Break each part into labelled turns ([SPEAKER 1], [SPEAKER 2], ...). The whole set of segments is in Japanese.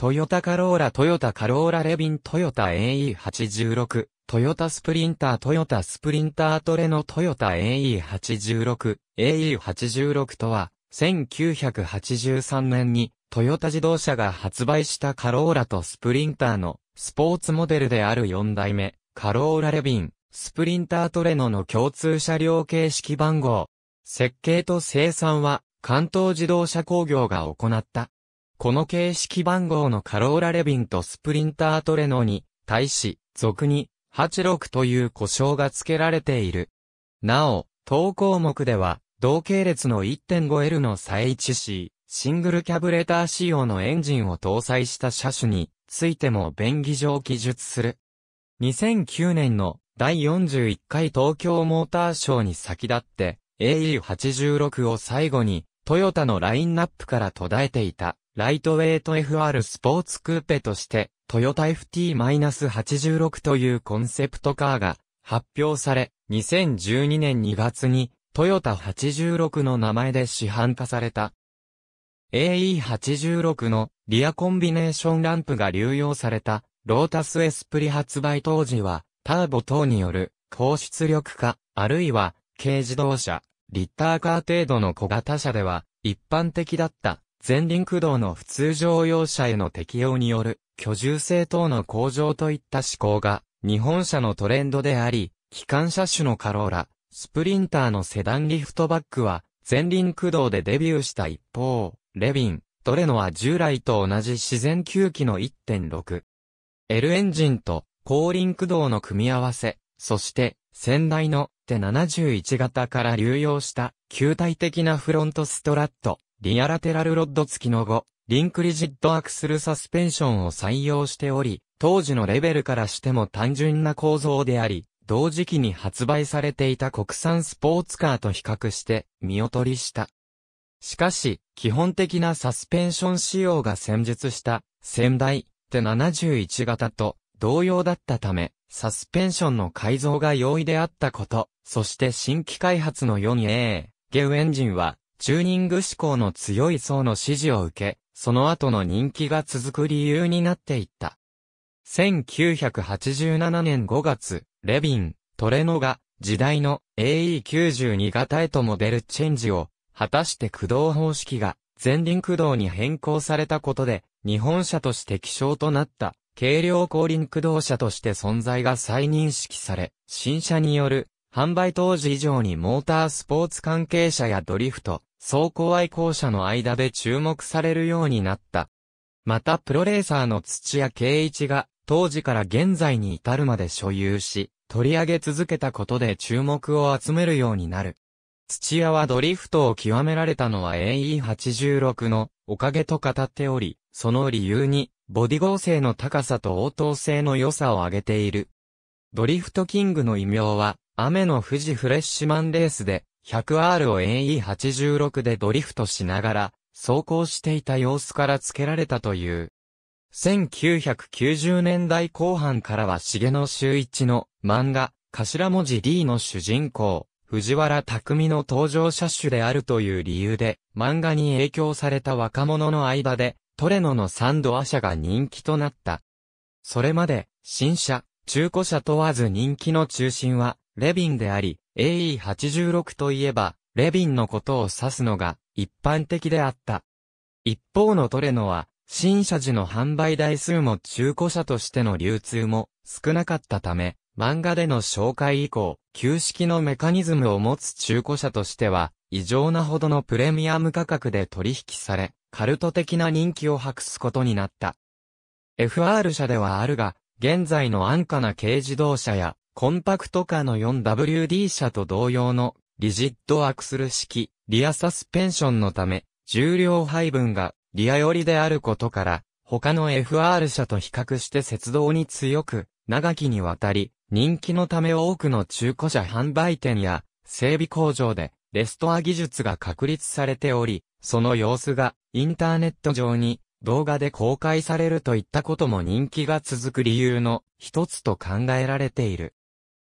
[SPEAKER 1] トヨタカローラ、トヨタカローラレビン、トヨタ AE86、トヨタスプリンター、トヨタスプリンタートレのトヨタ AE86、AE86 とは、1983年にトヨタ自動車が発売したカローラとスプリンターのスポーツモデルである4代目、カローラレビン、スプリンタートレノの共通車両形式番号。設計と生産は関東自動車工業が行ったこの形式番号のカローラレビンとスプリンタートレノに対し、俗に86という故障が付けられている。なお、当項目では、同系列の 1.5L の再 1C、シングルキャブレター仕様のエンジンを搭載した車種についても便宜上記述する。2009年の第41回東京モーターショーに先立って AE86 を最後にトヨタのラインナップから途絶えていた。ライトウェイト FR スポーツクーペとして、トヨタ FT-86 というコンセプトカーが発表され、2012年2月にトヨタ86の名前で市販化された。AE86 のリアコンビネーションランプが流用されたロータスエスプリ発売当時はターボ等による高出力化、あるいは軽自動車、リッターカー程度の小型車では一般的だった前輪駆動の普通乗用車への適用による居住性等の向上といった思考が日本車のトレンドであり、機関車種のカローラ、スプリンターのセダンリフトバックは前輪駆動でデビューした一方、レビン、トレノは従来と同じ自然吸気の 1.6L エンジンと後輪駆動の組み合わせ、そして先代の手71型から流用した球体的なフロントストラット、リアラテラルロッド付きの後、リンクリジッドアクスルサスペンションを採用しており、当時のレベルからしても単純な構造であり、同時期に発売されていた国産スポーツカーと比較して見劣りした。しかし、基本的なサスペンション仕様が先術した仙台って71型と同様だったため、サスペンションの改造が容易であったこと、そして新規開発の 4A、ゲウエンジンはチューニング志向の強い層の支持を受け、その後の人気が続く理由になっていった。1987年5月、レビン、トレノが、時代の AE92 型へとモデルチェンジを、果たして駆動方式が、前輪駆動に変更されたことで、日本車として希少となった、軽量後輪駆動車として存在が再認識され、新車による、販売当時以上にモータースポーツ関係者やドリフト、走行愛好者の間で注目されるようになった。またプロレーサーの土屋圭一が当時から現在に至るまで所有し、取り上げ続けたことで注目を集めるようになる。土屋はドリフトを極められたのは AE86 のおかげと語っており、その理由に、ボディ合成の高さと応答性の良さを挙げている。ドリフトキングの異名は、雨の富士フレッシュマンレースで、100R を AE86 でドリフトしながら、走行していた様子から付けられたという。1990年代後半からは重野修一の漫画、頭文字 D の主人公、藤原匠の登場車種であるという理由で、漫画に影響された若者の間で、トレノのサンドア車が人気となった。それまで、新車、中古車問わず人気の中心は、レビンであり、AE86 といえば、レビンのことを指すのが一般的であった。一方のトレノは、新車時の販売台数も中古車としての流通も少なかったため、漫画での紹介以降、旧式のメカニズムを持つ中古車としては、異常なほどのプレミアム価格で取引され、カルト的な人気を博すことになった。FR 車ではあるが、現在の安価な軽自動車やコンパクト化の 4WD 車と同様のリジッドアクスル式リアサスペンションのため重量配分がリア寄りであることから他の FR 車と比較して雪道に強く長きにわたり人気のため多くの中古車販売店や整備工場でレストア技術が確立されており、その様子がインターネット上に動画で公開されるといったことも人気が続く理由の一つと考えられている。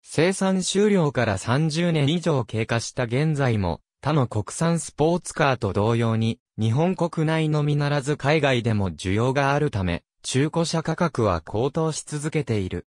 [SPEAKER 1] 生産終了から30年以上経過した現在も、他の国産スポーツカーと同様に、日本国内のみならず海外でも需要があるため、中古車価格は高騰し続けている。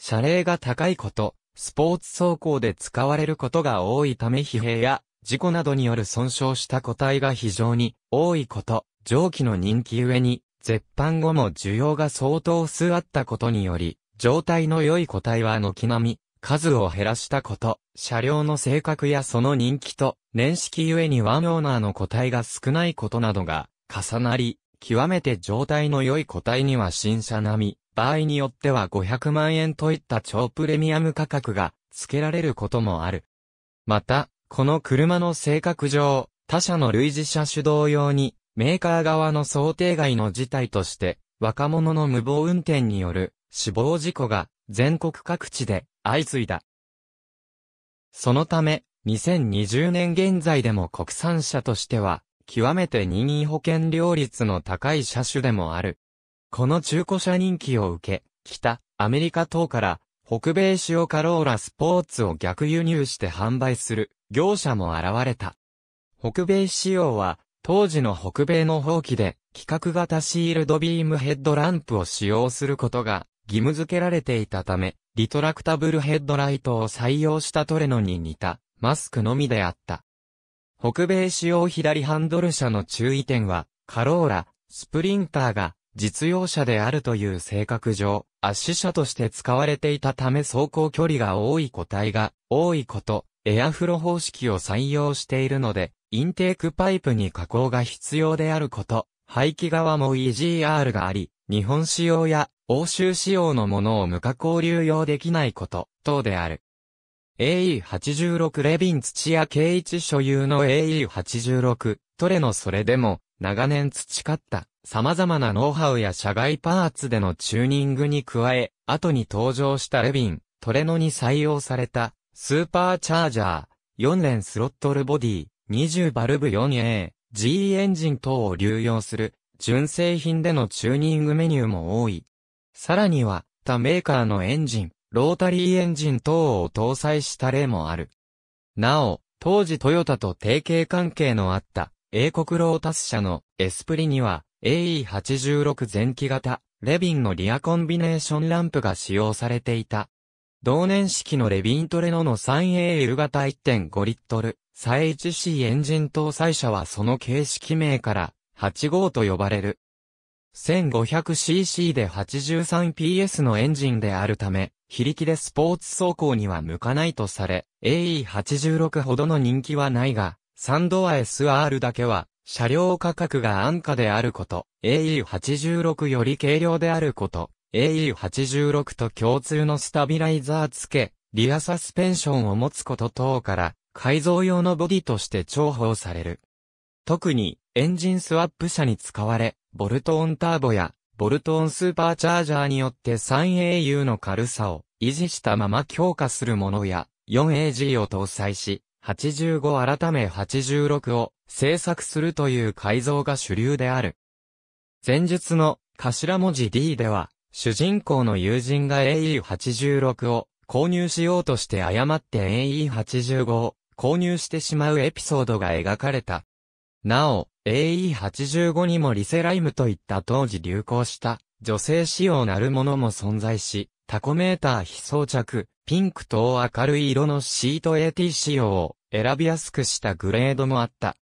[SPEAKER 1] 車齢が高いこと、スポーツ走行で使われることが多いため疲弊や事故などによる損傷した個体が非常に多いこと、蒸気の人気ゆえに、絶版後も需要が相当数あったことにより、状態の良い個体は軒並み数を減らしたこと、車両の性格やその人気と、年式ゆえにワンオーナーの個体が少ないことなどが、重なり、極めて状態の良い個体には新車並み、場合によっては500万円といった超プレミアム価格が付けられることもある。また、この車の性格上、他社の類似車主導用に、メーカー側の想定外の事態として、若者の無謀運転による死亡事故が全国各地で相次いだ。そのため、2020年現在でも国産車としては、極めて任意保険料率の高い車種でもある。この中古車人気を受け、北、アメリカ等から、北米主要カローラスポーツを逆輸入して販売する業者も現れた。北米仕様は、当時の北米の放棄で、規格型シールドビームヘッドランプを使用することが義務付けられていたため、リトラクタブルヘッドライトを採用したトレノに似たマスクのみであった。北米仕様左ハンドル車の注意点は、カローラ、スプリンターが実用車であるという性格上、圧死車として使われていたため走行距離が多い個体が多いこと、エアフロ方式を採用しているので、インテークパイプに加工が必要であること、排気側も EGR があり、日本仕様や欧州仕様のものを無加工流用できないこと、等である。AE86 レビン土屋圭一所有の AE86 トレのそれでも長年培った様々なノウハウや社外パーツでのチューニングに加え、後に登場したレビントレノに採用されたスーパーチャージャー4連スロットルボディ20バルブ 4A G エンジン等を流用する純正品でのチューニングメニューも多いさらには、他メーカーのエンジン、ロータリーエンジン等を搭載した例もある。なお、当時トヨタと提携関係のあった英国ロータス社のエスプリには AE86 前期型レビンのリアコンビネーションランプが使用されていた。同年式のレビントレノの 3AL 型1.5リットル、サ一 c エンジン搭載車はその形式名から8号と呼ばれる。1500cc で 83PS のエンジンであるため、非力でスポーツ走行には向かないとされ、AE86 ほどの人気はないが、サンドア SR だけは、車両価格が安価であること、AE86 より軽量であること、AE86 と共通のスタビライザー付け、リアサスペンションを持つこと等から、改造用のボディとして重宝される。特にエンジンスワップ車に使われ、ボルトオンターボやボルトオンスーパーチャージャーによって 3AU の軽さを維持したまま強化するものや 4AG を搭載し、85改め86を製作するという改造が主流である。前述の頭文字 D では、主人公の友人が AE86 を購入しようとして誤って AE85 を購入してしまうエピソードが描かれた。なお、AE85 にもリセライムといった当時流行した女性仕様なるものも存在し、タコメーター非装着、ピンクと明るい色のシート AT 仕様を選びやすくしたグレードもあった。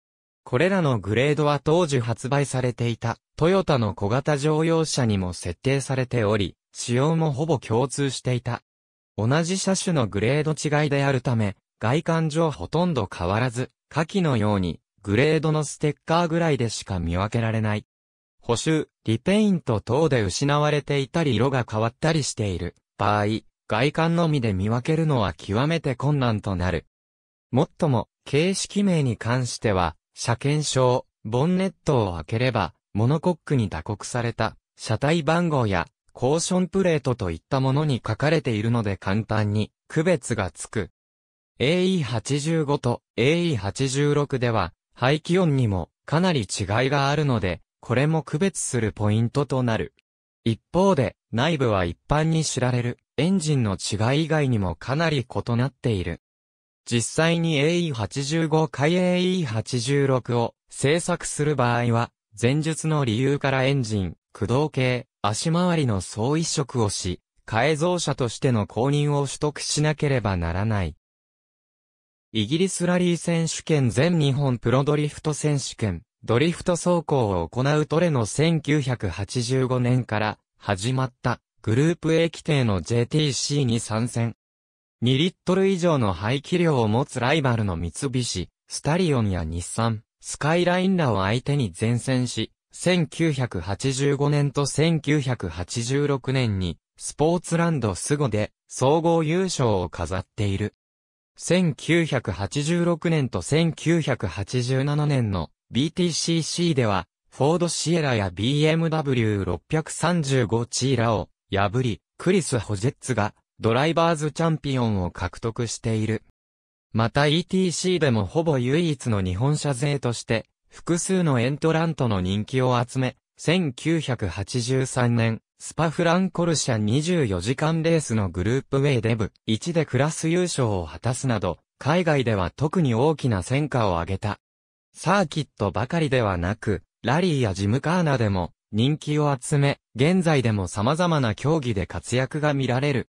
[SPEAKER 1] これらのグレードは当時発売されていたトヨタの小型乗用車にも設定されており、仕様もほぼ共通していた。同じ車種のグレード違いであるため、外観上ほとんど変わらず、下記のようにグレードのステッカーぐらいでしか見分けられない。補修、リペイント等で失われていたり色が変わったりしている場合、外観のみで見分けるのは極めて困難となる。もっとも、形式名に関しては、車検証、ボンネットを開ければ、モノコックに打刻された、車体番号や、コーションプレートといったものに書かれているので簡単に、区別がつく。AE85 と AE86 では、排気音にもかなり違いがあるので、これも区別するポイントとなる。一方で、内部は一般に知られるエンジンの違い以外にもかなり異なっている。実際に AE85 回 AE86 を製作する場合は、前述の理由からエンジン、駆動系、足回りの総移植をし、改造車としての公認を取得しなければならない。イギリスラリー選手権全日本プロドリフト選手権、ドリフト走行を行うトレの1985年から始まったグループ A 規定の JTC に参戦。2リットル以上の排気量を持つライバルの三菱、スタリオンや日産、スカイラインらを相手に前線し、1985年と1986年にスポーツランドスゴで総合優勝を飾っている。1986年と1987年の BTCC では、フォードシエラや BMW635 チーラを破り、クリス・ホジェッツがドライバーズチャンピオンを獲得している。また ETC でもほぼ唯一の日本車勢として、複数のエントラントの人気を集め、1983年、スパフランコルシャ24時間レースのグループウェイデブ1でクラス優勝を果たすなど、海外では特に大きな戦果を上げた。サーキットばかりではなく、ラリーやジムカーナでも人気を集め、現在でも様々な競技で活躍が見られる。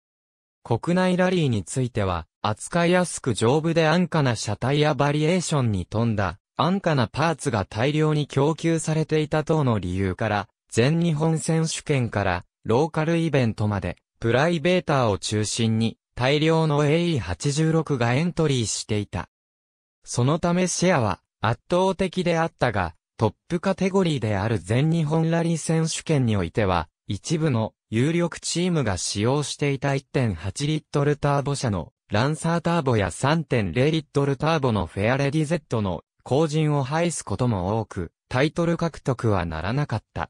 [SPEAKER 1] 国内ラリーについては、扱いやすく丈夫で安価な車体やバリエーションに富んだ、安価なパーツが大量に供給されていた等の理由から、全日本選手権からローカルイベントまで、プライベーターを中心に大量の AE86 がエントリーしていた。そのためシェアは圧倒的であったが、トップカテゴリーである全日本ラリー選手権においては、一部の有力チームが使用していた1.8リットルターボ車のランサーターボや3.0リットルターボのフェアレディ Z の後陣を排すことも多く、タイトル獲得はならなかった。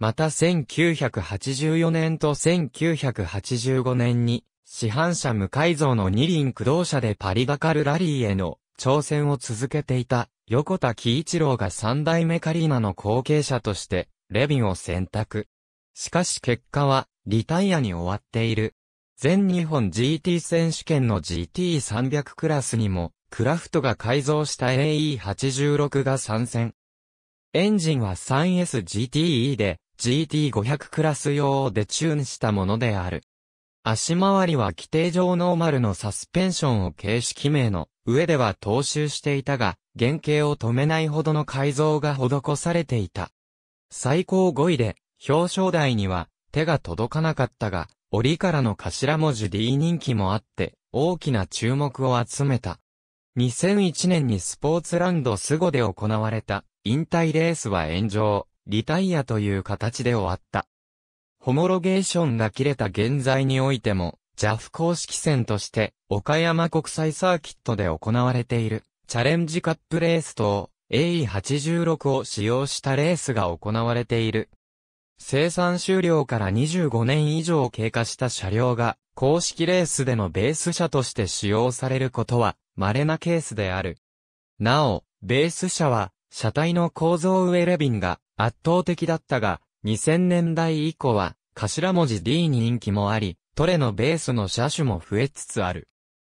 [SPEAKER 1] また1984年と1985年に、市販車無改造の二輪駆動車でパリバカルラリーへの挑戦を続けていた、横田喜一郎が三代目カリーナの後継者として、レビンを選択。しかし結果は、リタイアに終わっている。全日本 GT 選手権の GT300 クラスにも、クラフトが改造した AE86 が参戦。エンジンは 3SGTE で、GT500 クラス用をでチューンしたものである。足回りは規定上ノーマルのサスペンションを形式名の上では踏襲していたが、原型を止めないほどの改造が施されていた。最高5位で、表彰台には手が届かなかったが、折からの頭文字 D 人気もあって、大きな注目を集めた。2001年にスポーツランドスゴで行われた、引退レースは炎上。リタイアという形で終わった。ホモロゲーションが切れた現在においても、JAF 公式戦として、岡山国際サーキットで行われている、チャレンジカップレース等、AE86 を使用したレースが行われている。生産終了から25年以上経過した車両が、公式レースでのベース車として使用されることは、稀なケースである。なお、ベース車は、車体の構造上レビンが圧倒的だったが、2000年代以降は頭文字 D に人気もあり、トレのベースの車種も増えつつある。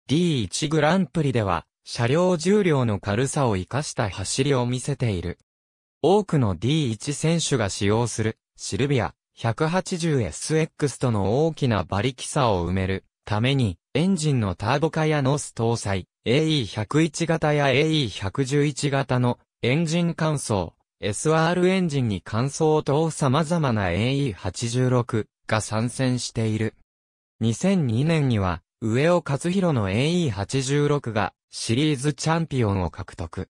[SPEAKER 1] D1 グランプリでは、車両重量の軽さを活かした走りを見せている。多くの D1 選手が使用する、シルビア 180SX との大きな馬力差を埋めるために、エンジンのターボ化やノス搭載、AE101 型や AE111 型のエンジン乾燥、SR エンジンに乾燥等様々な AE86 が参戦している。2002年には、上尾和弘の AE86 がシリーズチャンピオンを獲得。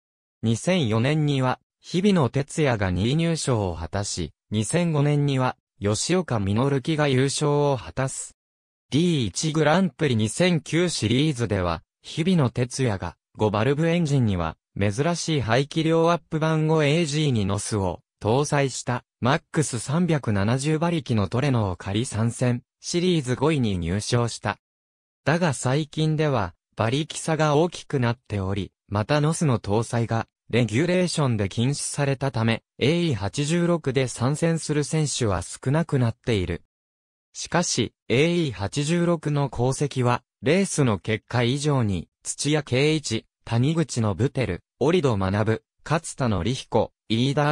[SPEAKER 1] 2004年には、日比野哲也が2位入賞を果たし、2005年には、吉岡実樹が優勝を果たす。D1 グランプリ2009シリーズでは、日比野哲也が5バルブエンジンには珍しい排気量アップ版を a g にノスを搭載した MAX370 馬力のトレノを仮参戦シリーズ5位に入賞した。だが最近では馬力差が大きくなっており、またノスの搭載がレギュレーションで禁止されたため AE86 で参戦する選手は少なくなっている。しかし AE86 の功績はレースの結果以上に土屋圭一、谷口のブテル、オリド学、勝田のリダ彦、飯田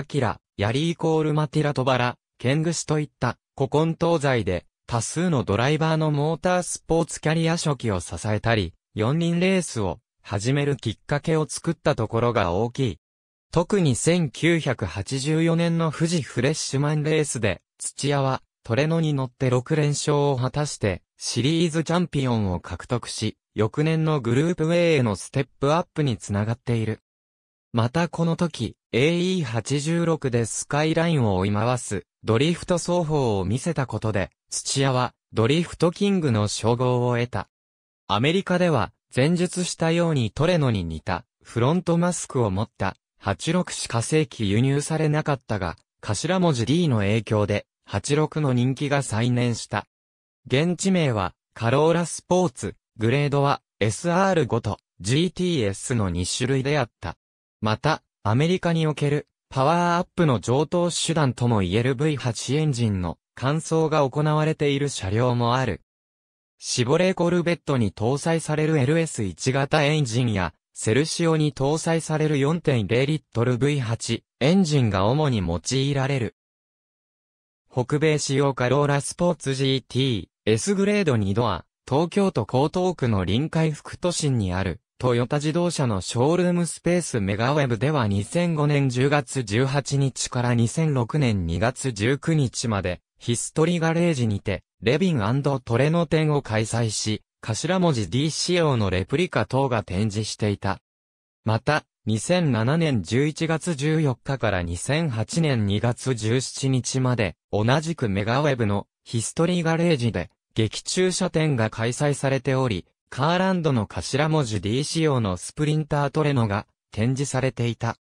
[SPEAKER 1] 明、リーコールマティラトバラ、ケングシといった、古今東西で、多数のドライバーのモータースポーツキャリア初期を支えたり、四輪レースを始めるきっかけを作ったところが大きい。特に1984年の富士フレッシュマンレースで、土屋はトレノに乗って6連勝を果たして、シリーズチャンピオンを獲得し、翌年のグループ A へのステップアップにつながっている。またこの時、AE86 でスカイラインを追い回す、ドリフト走法を見せたことで、土屋は、ドリフトキングの称号を得た。アメリカでは、前述したようにトレノに似た、フロントマスクを持った、86しか正規輸入されなかったが、頭文字 D の影響で、86の人気が再燃した。現地名は、カローラスポーツ、グレードは SR5 と GTS の2種類であった。また、アメリカにおけるパワーアップの上等手段ともいえる V8 エンジンの換装が行われている車両もある。シボレーコルベットに搭載される LS1 型エンジンや、セルシオに搭載される4.0リットル V8 エンジンが主に用いられる。北米仕様カローラスポーツ GT、S グレード2ドア、東京都江東区の臨海副都心にある、トヨタ自動車のショールームスペースメガウェブでは2005年10月18日から2006年2月19日まで、ヒストリガレージにて、レビントレノ展を開催し、頭文字 D 仕様のレプリカ等が展示していた。また、2007年11月14日から2008年2月17日まで、同じくメガウェブのヒストリーガレージで、劇中車店が開催されており、カーランドの頭文字 D 仕様のスプリンタートレノが展示されていた。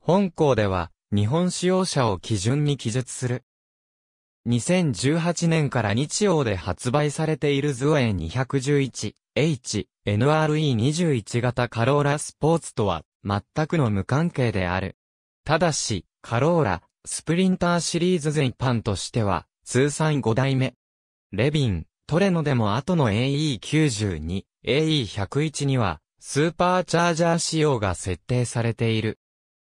[SPEAKER 1] 本校では日本使用者を基準に記述する。2018年から日曜で発売されているズエ 211H NRE21 型カローラスポーツとは全くの無関係である。ただし、カローラスプリンターシリーズ全般としては通算5代目。レビン、トレノでも後の AE92、AE101 には、スーパーチャージャー仕様が設定されている。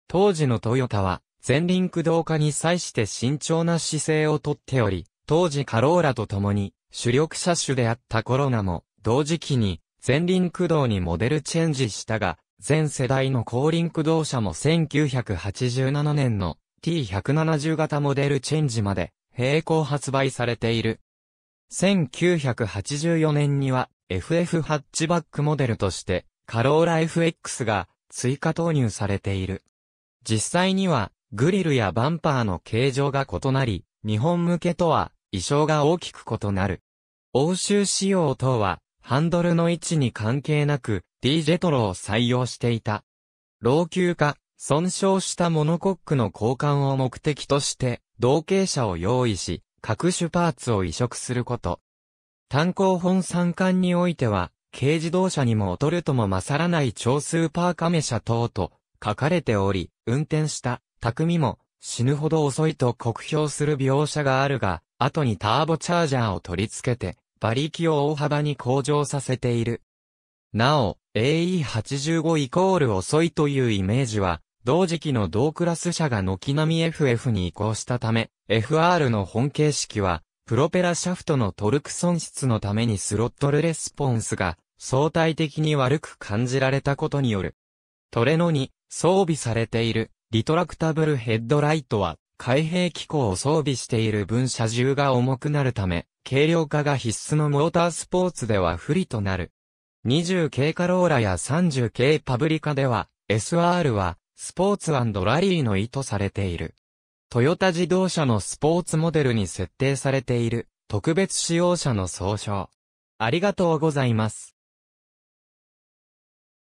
[SPEAKER 1] 当時のトヨタは、前輪駆動化に際して慎重な姿勢をとっており、当時カローラと共に、主力車種であったコロナも、同時期に、前輪駆動にモデルチェンジしたが、全世代の後輪駆動車も1987年の T170 型モデルチェンジまで並行発売されている。1984年には FF ハッチバックモデルとしてカローラ FX が追加投入されている。実際にはグリルやバンパーの形状が異なり、日本向けとは衣装が大きく異なる。欧州仕様等はハンドルの位置に関係なく D ジェトロを採用していた。老朽化、損傷したモノコックの交換を目的として、同型車を用意し、各種パーツを移植すること。単行本三巻においては、軽自動車にも劣るとも勝らない超スーパーカメ車等と書かれており、運転した匠も死ぬほど遅いと酷評する描写があるが、後にターボチャージャーを取り付けて、馬力を大幅に向上させている。なお、AE85 イコール遅いというイメージは、同時期の同クラス車が軒並み FF に移行したため、FR の本形式は、プロペラシャフトのトルク損失のためにスロットルレスポンスが相対的に悪く感じられたことによる。トレノに装備されているリトラクタブルヘッドライトは開閉機構を装備している分車重が重くなるため軽量化が必須のモータースポーツでは不利となる。20 k カローラや30 k パブリカでは SR はスポーツラリーの意図されている。トヨタ自動車のスポーツモデルに設定されている特別使用車の総称。ありがとうございます。